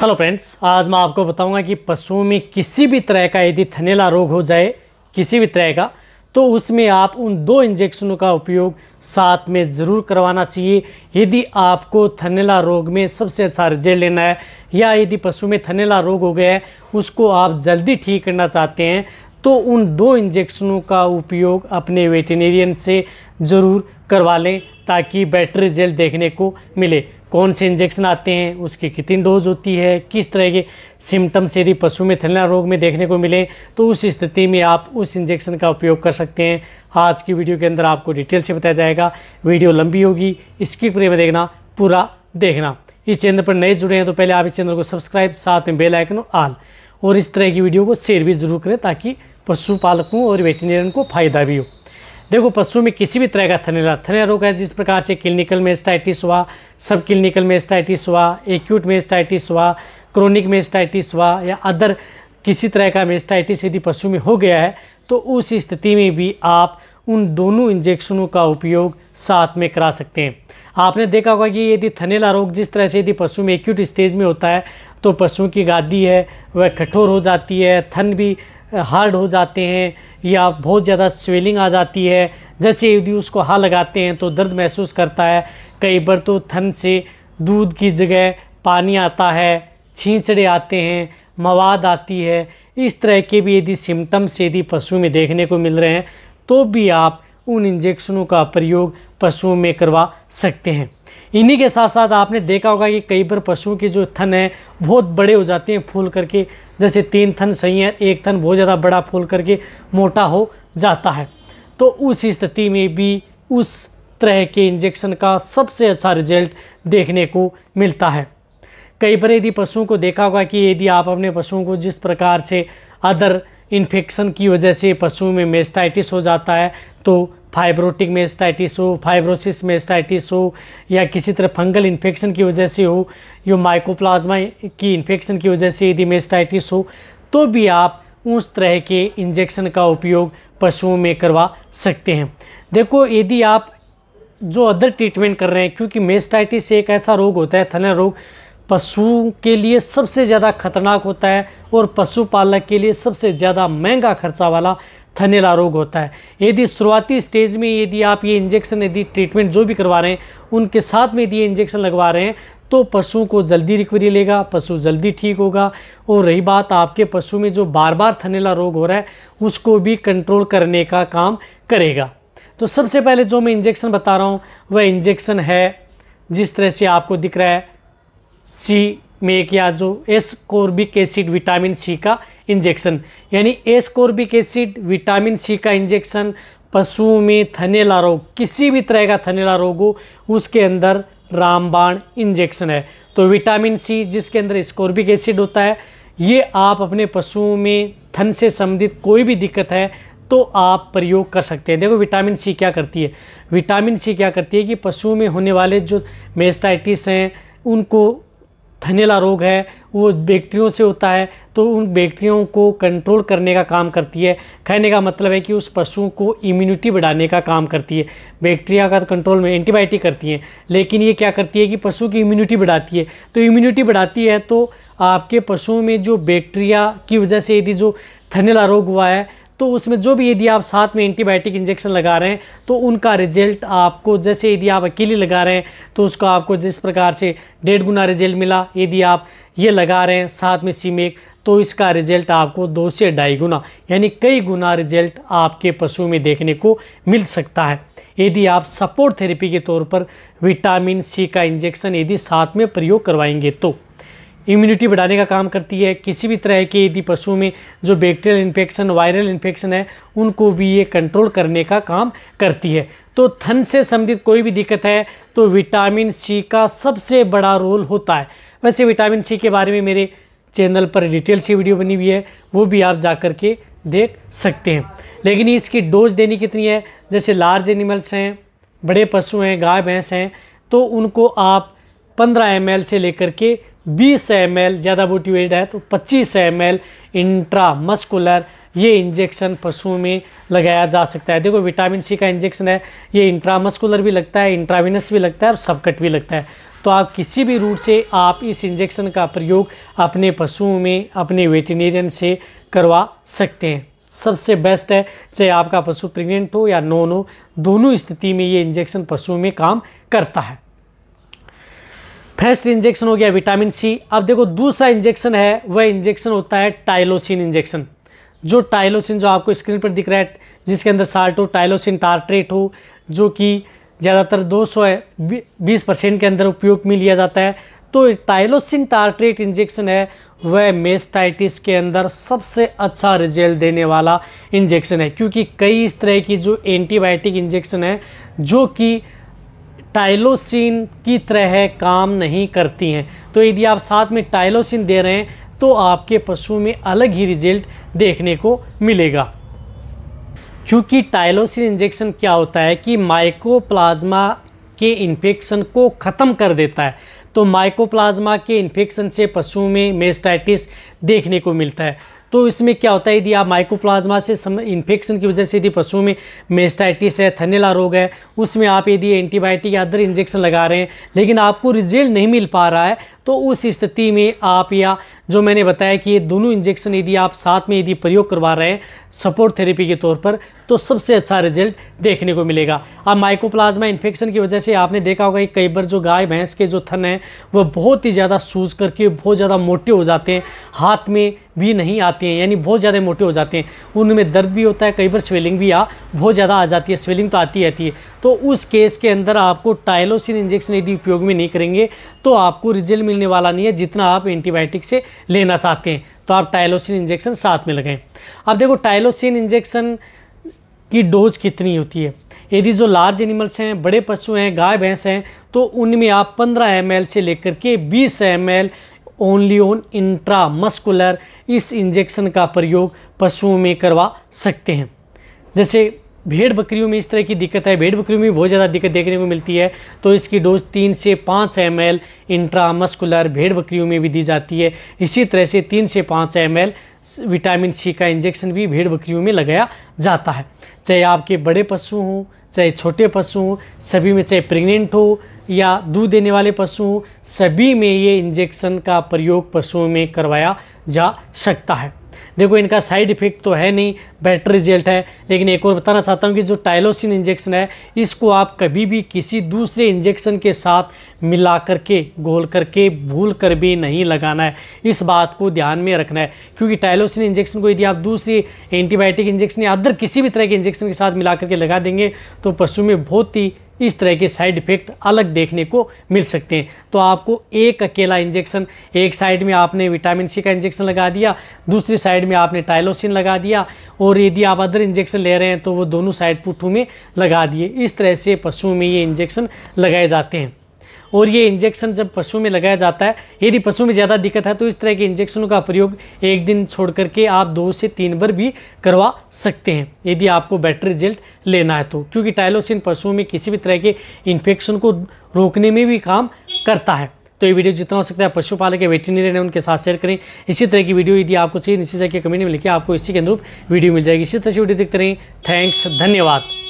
hello friends आज मैं आपको बताऊंगा कि पशुओं में किसी भी तरह का यदि थनेला रोग हो जाए किसी भी तरह का तो उसमें आप उन दो इंजेक्शनों का उपयोग साथ में ज़रूर करवाना चाहिए यदि आपको थनेला रोग में सबसे अच्छा रिजल्ट लेना है या यदि पशु में थनेला रोग हो गया है उसको आप जल्दी ठीक करना चाहते हैं तो उन दो इंजेक्शनों का उपयोग अपने वेटनेरियन से ज़रूर करवा लें ताकि बेटर रिजल्ट देखने को मिले कौन से इंजेक्शन आते हैं उसकी कितनी डोज होती है किस तरह के सिम्टम्स यदि पशु में थलना रोग में देखने को मिले तो उस स्थिति में आप उस इंजेक्शन का उपयोग कर सकते हैं आज की वीडियो के अंदर आपको डिटेल से बताया जाएगा वीडियो लंबी होगी इसकी पूरे में देखना पूरा देखना इस चैनल पर नए जुड़े हैं तो पहले आप इस चैनल को सब्सक्राइब साथ में बेल आइकन और आल और इस तरह की वीडियो को शेयर भी जरूर करें ताकि पशुपालकों और वेटनेरियन को फायदा भी हो देखो पशु में किसी भी तरह का थनेला थनेला रोग है जिस प्रकार से क्लिनिकल स्टाइटिस हुआ सब क्लिनिकल स्टाइटिस हुआ एक्यूट मेस्टाइटिस हुआ क्रोनिक स्टाइटिस हुआ या अदर किसी तरह का मेस्टाइटिस यदि पशु में हो गया है तो उस स्थिति में भी आप उन दोनों इंजेक्शनों का उपयोग साथ में करा सकते हैं आपने देखा होगा कि यदि थनेला रोग जिस तरह से यदि पशु में एक्यूट स्टेज में होता है तो पशुओं की गादी है वह कठोर हो जाती है थन भी हार्ड हो जाते हैं या बहुत ज़्यादा स्वेलिंग आ जाती है जैसे यदि उसको हा लगाते हैं तो दर्द महसूस करता है कई बार तो थन से दूध की जगह पानी आता है छींचड़े आते हैं मवाद आती है इस तरह के भी यदि सिम्टम्स यदि पशु में देखने को मिल रहे हैं तो भी आप उन इंजेक्शनों का प्रयोग पशुओं में करवा सकते हैं इन्हीं के साथ साथ आपने देखा होगा कि कई बार पशुओं के जो थन है बहुत बड़े हो जाते हैं फूल करके जैसे तीन थन सही है एक थन बहुत ज़्यादा बड़ा फूल करके मोटा हो जाता है तो उस स्थिति में भी उस तरह के इंजेक्शन का सबसे अच्छा रिजल्ट देखने को मिलता है कई बार यदि पशुओं को देखा होगा कि यदि आप अपने पशुओं को जिस प्रकार से अदर इन्फेक्शन की वजह से पशुओं में मेस्टाइटिस हो जाता है तो फाइब्रोटिक मेस्टाइटिस हो फाइब्रोसिस मेस्टाइटिस हो या किसी तरह फंगल इन्फेक्शन की वजह से हो या माइकोप्लाज्मा की इन्फेक्शन की वजह से यदि मेस्टाइटिस हो तो भी आप उस तरह के इंजेक्शन का उपयोग पशुओं में करवा सकते हैं देखो यदि आप जो अदर ट्रीटमेंट कर रहे हैं क्योंकि मेस्टाइटिस एक ऐसा रोग होता है थनर रोग पशुओं के लिए सबसे ज़्यादा खतरनाक होता है और पशुपालक के लिए सबसे ज़्यादा महंगा खर्चा वाला थनेला रोग होता है यदि शुरुआती स्टेज में यदि आप ये इंजेक्शन यदि ट्रीटमेंट जो भी करवा रहे हैं उनके साथ में यदि ये इंजेक्शन लगवा रहे हैं तो पशु को जल्दी रिकवरी लेगा पशु जल्दी ठीक होगा और रही बात आपके पशु में जो बार बार थनेला रोग हो रहा है उसको भी कंट्रोल करने का काम करेगा तो सबसे पहले जो मैं इंजेक्शन बता रहा हूँ वह इंजेक्शन है जिस तरह से आपको दिख रहा है सी में या जो ascorbic acid vitamin C का इंजेक्शन यानी ascorbic acid vitamin C का इंजेक्शन पशुओं में थनेला रोग किसी भी तरह का थनेला रोग हो उसके अंदर रामबाण इंजेक्शन है तो विटामिन सी जिसके अंदर स्कोर्बिक एसिड होता है ये आप अपने पशुओं में थन से संबंधित कोई भी दिक्कत है तो आप प्रयोग कर सकते हैं देखो विटामिन सी क्या करती है विटामिन सी क्या करती है कि पशुओं में होने वाले जो मेस्टाइटिस हैं उनको थनेला रोग है वो बैक्टीरियों से होता है तो उन बैक्टीरियों को कंट्रोल करने का काम करती है कहने का मतलब है कि उस पशुओं को इम्यूनिटी बढ़ाने का काम करती है बैक्टीरिया का कंट्रोल तो में एंटीबायोटिक करती हैं लेकिन ये क्या करती है कि पशु की इम्यूनिटी बढ़ाती है तो इम्यूनिटी बढ़ाती है तो आपके पशुओं में जो बैक्टीरिया की वजह से यदि जो थनेला रोग हुआ है तो उसमें जो भी यदि आप साथ में एंटीबायोटिक इंजेक्शन लगा रहे हैं तो उनका रिजल्ट आपको जैसे यदि आप अकेले लगा रहे हैं तो उसको आपको जिस प्रकार से डेढ़ गुना रिजल्ट मिला यदि आप ये लगा रहे हैं साथ में सीमेक तो इसका रिजल्ट आपको दो से ढाई गुना यानी कई गुना रिजल्ट आपके पशु में देखने को मिल सकता है यदि आप सपोर्ट थेरेपी के तौर पर विटामिन सी का इंजेक्शन यदि साथ में प्रयोग करवाएंगे तो इम्यूनिटी बढ़ाने का काम करती है किसी भी तरह के यदि पशु में जो बैक्टीरियल इन्फेक्शन वायरल इन्फेक्शन है उनको भी ये कंट्रोल करने का काम करती है तो थन से संबंधित कोई भी दिक्कत है तो विटामिन सी का सबसे बड़ा रोल होता है वैसे विटामिन सी के बारे में मेरे चैनल पर डिटेल से वीडियो बनी हुई है वो भी आप जा कर के देख सकते हैं लेकिन इसकी डोज देनी कितनी है जैसे लार्ज एनिमल्स हैं बड़े पशु हैं गाय भैंस हैं तो उनको आप 15 एम से लेकर के 20 एम ज़्यादा मोटिवेट है तो 25 एम एल इंट्रामस्कुलर ये इंजेक्शन पशुओं में लगाया जा सकता है देखो विटामिन सी का इंजेक्शन है ये इंट्रामस्कुलर भी लगता है इंट्राविनस भी लगता है और सबकट भी लगता है तो आप किसी भी रूट से आप इस इंजेक्शन का प्रयोग अपने पशुओं में अपने वेटनेरियन से करवा सकते हैं सबसे बेस्ट है चाहे आपका पशु प्रेग्नेंट हो या नॉन हो दोनों स्थिति में ये इंजेक्शन पशुओं में काम करता है फैसल इंजेक्शन हो गया विटामिन सी अब देखो दूसरा इंजेक्शन है वह इंजेक्शन होता है टाइलोसिन इंजेक्शन जो टाइलोसिन जो आपको स्क्रीन पर दिख रहा है जिसके अंदर साल्ट हो टाइलोसिन टार्ट्रेट हो जो कि ज़्यादातर दो सौ बीस परसेंट के अंदर उपयोग में लिया जाता है तो टाइलोसिन टार्ट्रेट इंजेक्शन है वह मेस्टाइटिस के अंदर सबसे अच्छा रिजल्ट देने वाला इंजेक्शन है क्योंकि कई इस तरह की जो एंटीबायोटिक इंजेक्शन है जो कि टाइलोसिन की तरह काम नहीं करती हैं तो यदि आप साथ में टाइलोसिन दे रहे हैं तो आपके पशु में अलग ही रिजल्ट देखने को मिलेगा क्योंकि टाइलोसिन इंजेक्शन क्या होता है कि माइकोप्लाज्मा के इन्फेक्शन को ख़त्म कर देता है तो माइकोप्लाज्मा के इन्फेक्शन से पशुओं में मेस्टाइटिस देखने को मिलता है तो इसमें क्या होता है यदि आप माइकोप्लाज्मा से इन्फेक्शन की वजह से यदि पशुओं में मेस्टाइटिस है थनेला रोग है उसमें आप यदि एंटीबायोटिक या अदर इंजेक्शन लगा रहे हैं लेकिन आपको रिजल्ट नहीं मिल पा रहा है तो उस स्थिति में आप या जो मैंने बताया कि ये दोनों इंजेक्शन यदि आप साथ में यदि प्रयोग करवा रहे हैं सपोर्ट थेरेपी के तौर पर तो सबसे अच्छा रिजल्ट देखने को मिलेगा अब माइकोप्लाज्मा इन्फेक्शन की वजह से आपने देखा होगा कि कई बार जो गाय भैंस के जो थन हैं वह बहुत ही ज़्यादा सूज करके बहुत ज़्यादा मोटे हो जाते हैं हाथ में भी नहीं आते हैं यानी बहुत ज़्यादा मोटे हो जाते हैं उनमें दर्द भी होता है कई बार स्वेलिंग भी आ बहुत ज़्यादा आ जाती है स्वेलिंग तो आती रहती है तो उस केस के अंदर आपको टाइलोसिन इंजेक्शन यदि उपयोग में नहीं करेंगे तो आपको रिजल्ट मिलने वाला नहीं है जितना आप एंटीबायोटिक से लेना चाहते हैं तो आप टाइलोसिन इंजेक्शन साथ में लगाएं अब देखो टाइलोसिन इंजेक्शन की डोज कितनी होती है यदि जो लार्ज एनिमल्स हैं बड़े पशु हैं गाय भैंस हैं तो उनमें आप पंद्रह एम से लेकर के बीस M only on intramuscular इस इंजेक्शन का प्रयोग पशुओं में करवा सकते हैं जैसे भेड़ बकरियों में इस तरह की दिक्कत है भेड़ बकरियों में बहुत ज़्यादा दिक्कत देखने को मिलती है तो इसकी डोज तीन से पाँच एम एल इंट्रामस्कुलर भेड़ बकरियों में भी दी जाती है इसी तरह से तीन से पाँच एम एल विटामिन सी का इंजेक्शन भी भेड़ बकरियों में लगाया जाता है चाहे आपके बड़े पशु हों चाहे छोटे पशु हों सभी में चाहे प्रेग्नेंट हो या दूध देने वाले पशु हों सभी में ये इंजेक्शन का प्रयोग पशुओं में करवाया जा सकता है देखो इनका साइड इफेक्ट तो है नहीं बेटर रिजल्ट है लेकिन एक और बताना चाहता हूँ कि जो टाइलोसिन इंजेक्शन है इसको आप कभी भी किसी दूसरे इंजेक्शन के साथ मिला करके घोल करके भूल कर भी नहीं लगाना है इस बात को ध्यान में रखना है क्योंकि टाइलोसिन इंजेक्शन को यदि आप दूसरे एंटीबायोटिक इंजेक्शन या अदर किसी भी तरह के इंजेक्शन के साथ मिला करके लगा देंगे तो पशु में बहुत ही इस तरह के साइड इफ़ेक्ट अलग देखने को मिल सकते हैं तो आपको एक अकेला इंजेक्शन एक साइड में आपने विटामिन सी का इंजेक्शन लगा दिया दूसरी साइड में आपने टाइलोसिन लगा दिया और यदि आप अदर इंजेक्शन ले रहे हैं तो वो दोनों साइड पुट्ठू में लगा दिए इस तरह से पशुओं में ये इंजेक्शन लगाए जाते हैं और ये इंजेक्शन जब पशु में लगाया जाता है यदि पशु में ज़्यादा दिक्कत है तो इस तरह के इंजेक्शनों का प्रयोग एक दिन छोड़ करके आप दो से तीन बार भी करवा सकते हैं यदि आपको बेटर रिजल्ट लेना है तो क्योंकि टाइलोसिन पशुओं में किसी भी तरह के इन्फेक्शन को रोकने में भी काम करता है तो ये वीडियो जितना हो सकता है पशुपालक के वेटनरी ने उनके साथ शेयर करें इसी तरह की वीडियो यदि आपको चाहिए निश्चित कमेंट में लिखे आपको इसी के अनुरूप वीडियो मिल जाएगी इसी तरह से वीडियो देखते रहें थैंक्स धन्यवाद